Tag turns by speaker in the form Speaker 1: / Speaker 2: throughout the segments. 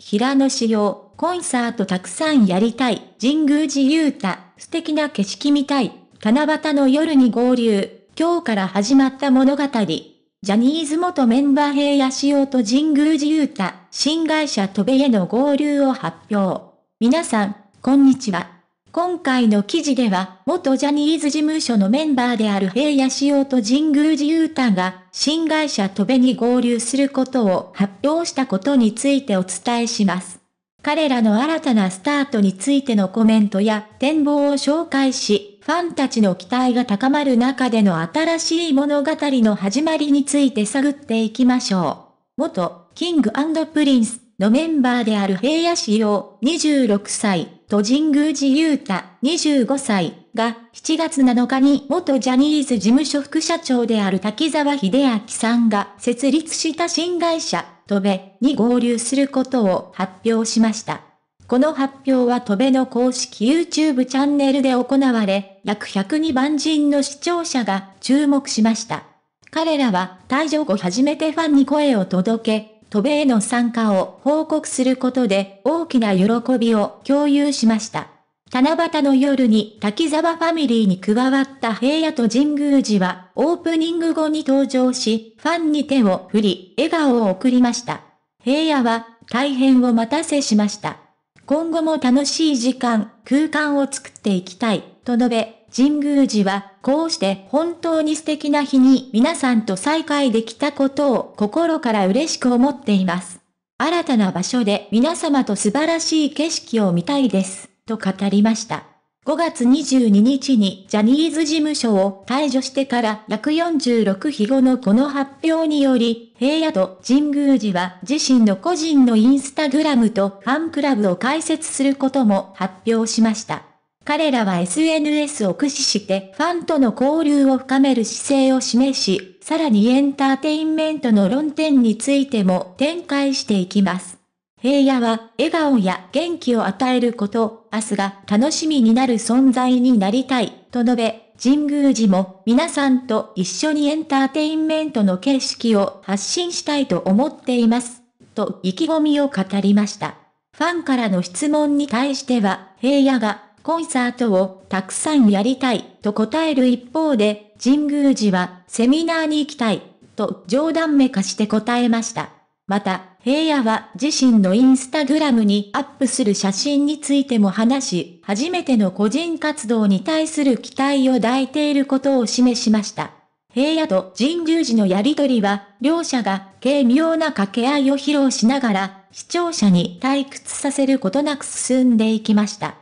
Speaker 1: 平野紫耀、コンサートたくさんやりたい、神宮寺勇太、素敵な景色見たい、七夕の夜に合流、今日から始まった物語。ジャニーズ元メンバー平野仕様と神宮寺勇太、新会社戸部への合流を発表。皆さん、こんにちは。今回の記事では、元ジャニーズ事務所のメンバーである平野志陽と神宮寺雄太が、新会社トベに合流することを発表したことについてお伝えします。彼らの新たなスタートについてのコメントや展望を紹介し、ファンたちの期待が高まる中での新しい物語の始まりについて探っていきましょう。元、キングプリンスのメンバーである平野志陽、26歳。と神宮寺勇太25歳が7月7日に元ジャニーズ事務所副社長である滝沢秀明さんが設立した新会社、トベに合流することを発表しました。この発表はトベの公式 YouTube チャンネルで行われ、約102万人の視聴者が注目しました。彼らは退場後初めてファンに声を届け、渡米の参加を報告することで大きな喜びを共有しました。七夕の夜に滝沢ファミリーに加わった平野と神宮寺はオープニング後に登場し、ファンに手を振り、笑顔を送りました。平野は大変お待たせしました。今後も楽しい時間、空間を作っていきたい、と述べ、神宮寺は、こうして本当に素敵な日に皆さんと再会できたことを心から嬉しく思っています。新たな場所で皆様と素晴らしい景色を見たいです、と語りました。5月22日にジャニーズ事務所を解除してから約4 6日後のこの発表により、平野と神宮寺は自身の個人のインスタグラムとファンクラブを開設することも発表しました。彼らは SNS を駆使してファンとの交流を深める姿勢を示し、さらにエンターテインメントの論点についても展開していきます。平野は笑顔や元気を与えること、明日が楽しみになる存在になりたい、と述べ、神宮寺も皆さんと一緒にエンターテインメントの景色を発信したいと思っています。と意気込みを語りました。ファンからの質問に対しては、平野がコンサートをたくさんやりたいと答える一方で、神宮寺はセミナーに行きたいと冗談めかして答えました。また、平野は自身のインスタグラムにアップする写真についても話し、初めての個人活動に対する期待を抱いていることを示しました。平野と神宮寺のやりとりは、両者が軽妙な掛け合いを披露しながら、視聴者に退屈させることなく進んでいきました。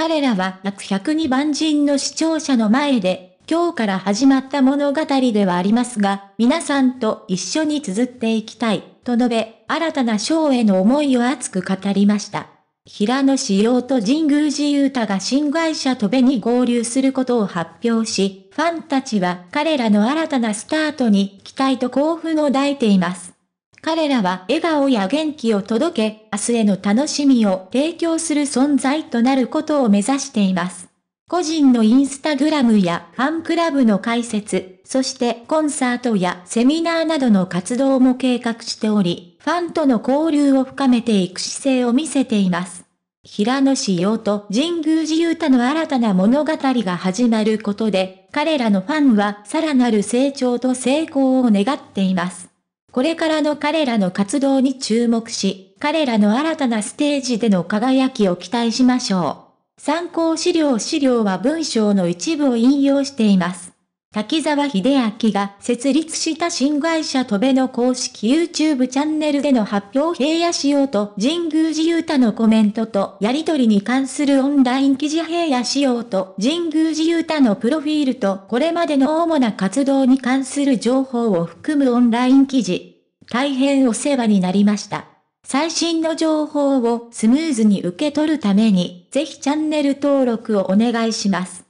Speaker 1: 彼らは約102万人の視聴者の前で、今日から始まった物語ではありますが、皆さんと一緒に綴っていきたい、と述べ、新たな章への思いを熱く語りました。平野志陽と神宮寺勇太が新会社とべに合流することを発表し、ファンたちは彼らの新たなスタートに期待と興奮を抱いています。彼らは笑顔や元気を届け、明日への楽しみを提供する存在となることを目指しています。個人のインスタグラムやファンクラブの開設、そしてコンサートやセミナーなどの活動も計画しており、ファンとの交流を深めていく姿勢を見せています。平野志陽と神宮寺勇太の新たな物語が始まることで、彼らのファンはさらなる成長と成功を願っています。これからの彼らの活動に注目し、彼らの新たなステージでの輝きを期待しましょう。参考資料資料は文章の一部を引用しています。滝沢秀明が設立した新会社戸部の公式 YouTube チャンネルでの発表を平野仕様と神宮寺勇太のコメントとやりとりに関するオンライン記事平野仕様と神宮寺勇太のプロフィールとこれまでの主な活動に関する情報を含むオンライン記事。大変お世話になりました。最新の情報をスムーズに受け取るためにぜひチャンネル登録をお願いします。